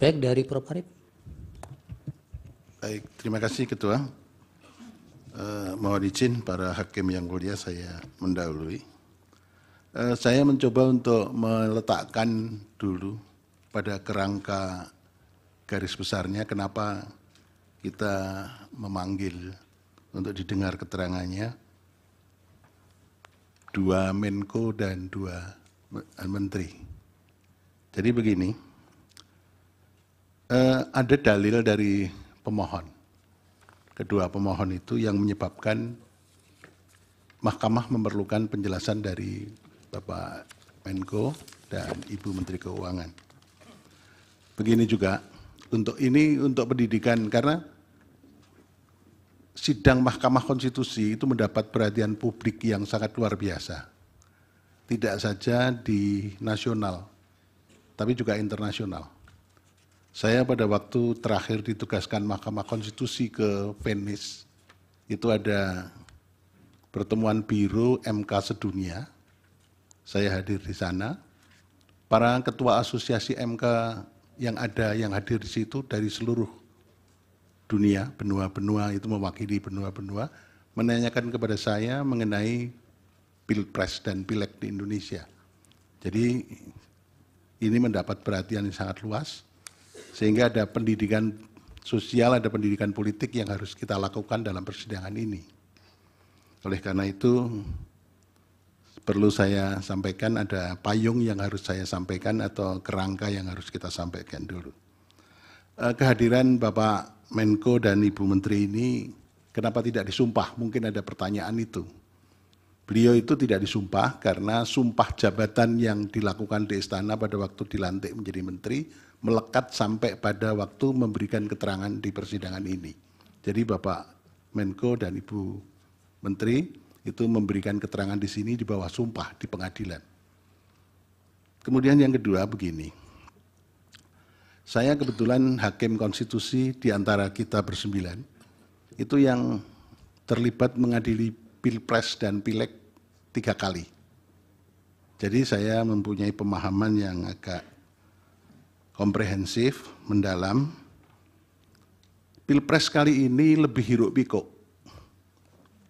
Baik dari Prof. Arief. Baik, terima kasih Ketua. Uh, mohon izin para hakim yang mulia saya mendahului. Uh, saya mencoba untuk meletakkan dulu pada kerangka garis besarnya kenapa kita memanggil untuk didengar keterangannya dua Menko dan dua Menteri. Jadi begini, eh, ada dalil dari pemohon. Kedua pemohon itu yang menyebabkan mahkamah memerlukan penjelasan dari Bapak Menko dan Ibu Menteri Keuangan. Begini juga untuk ini untuk pendidikan karena sidang Mahkamah Konstitusi itu mendapat perhatian publik yang sangat luar biasa. Tidak saja di nasional, tapi juga internasional. Saya pada waktu terakhir ditugaskan Mahkamah Konstitusi ke Venice, itu ada pertemuan Biro MK Sedunia. Saya hadir di sana. Para ketua asosiasi MK yang ada, yang hadir di situ dari seluruh dunia, benua-benua itu mewakili benua-benua, menanyakan kepada saya mengenai pilpres dan pileg di Indonesia. Jadi ini mendapat perhatian yang sangat luas sehingga ada pendidikan sosial, ada pendidikan politik yang harus kita lakukan dalam persidangan ini. Oleh karena itu, perlu saya sampaikan ada payung yang harus saya sampaikan atau kerangka yang harus kita sampaikan dulu. Eh, kehadiran Bapak Menko dan Ibu Menteri ini kenapa tidak disumpah? Mungkin ada pertanyaan itu. Beliau itu tidak disumpah karena sumpah jabatan yang dilakukan di istana pada waktu dilantik menjadi menteri melekat sampai pada waktu memberikan keterangan di persidangan ini. Jadi Bapak Menko dan Ibu Menteri itu memberikan keterangan di sini di bawah sumpah di pengadilan. Kemudian yang kedua begini. Saya kebetulan hakim konstitusi di antara kita bersembilan itu yang terlibat mengadili pilpres dan pileg tiga kali. Jadi saya mempunyai pemahaman yang agak komprehensif, mendalam. Pilpres kali ini lebih hiruk pikuk.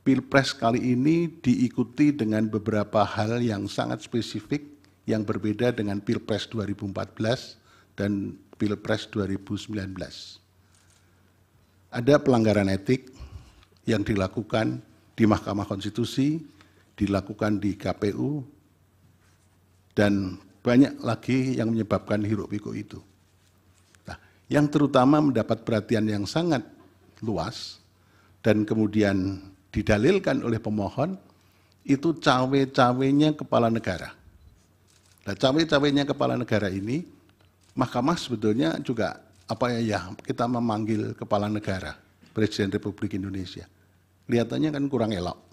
Pilpres kali ini diikuti dengan beberapa hal yang sangat spesifik yang berbeda dengan Pilpres 2014 dan Pilpres 2019. Ada pelanggaran etik yang dilakukan di Mahkamah Konstitusi dilakukan di KPU dan banyak lagi yang menyebabkan hiruk pikuk itu. Nah, yang terutama mendapat perhatian yang sangat luas dan kemudian didalilkan oleh pemohon itu cawe-cawenya kepala negara. Nah, cawe-cawenya kepala negara ini Mahkamah sebetulnya juga apa ya, ya kita memanggil kepala negara Presiden Republik Indonesia. Kelihatannya kan kurang elok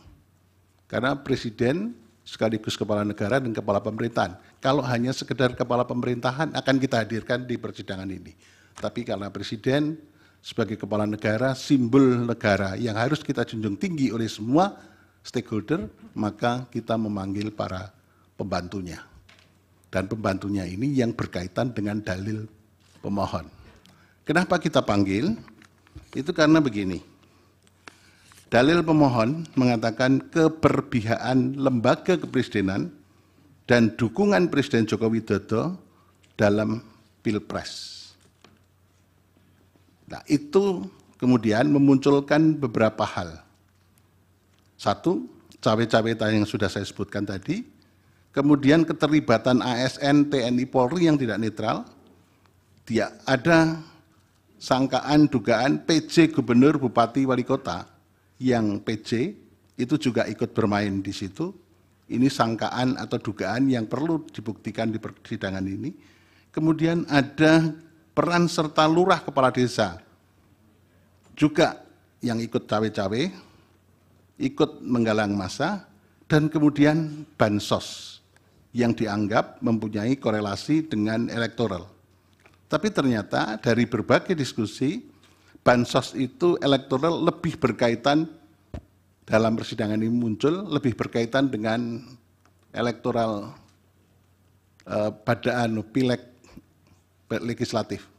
karena presiden sekaligus kepala negara dan kepala pemerintahan. Kalau hanya sekedar kepala pemerintahan akan kita hadirkan di persidangan ini. Tapi karena presiden sebagai kepala negara, simbol negara yang harus kita junjung tinggi oleh semua stakeholder, maka kita memanggil para pembantunya. Dan pembantunya ini yang berkaitan dengan dalil pemohon. Kenapa kita panggil? Itu karena begini. Dalil pemohon mengatakan keperbihaan lembaga kepresidenan dan dukungan Presiden Joko Widodo dalam Pilpres. Nah, itu kemudian memunculkan beberapa hal. Satu, cawe-cawe yang sudah saya sebutkan tadi, kemudian keterlibatan ASN TNI Polri yang tidak netral, dia ada sangkaan dugaan PJ Gubernur Bupati Wali Kota yang PC itu juga ikut bermain di situ. Ini sangkaan atau dugaan yang perlu dibuktikan di persidangan ini. Kemudian ada peran serta lurah kepala desa juga yang ikut cawe-cawe, ikut menggalang masa dan kemudian bansos yang dianggap mempunyai korelasi dengan elektoral. Tapi ternyata dari berbagai diskusi, bansos itu elektoral lebih berkaitan dalam persidangan ini muncul lebih berkaitan dengan elektoral eh, pada anu pileg legislatif.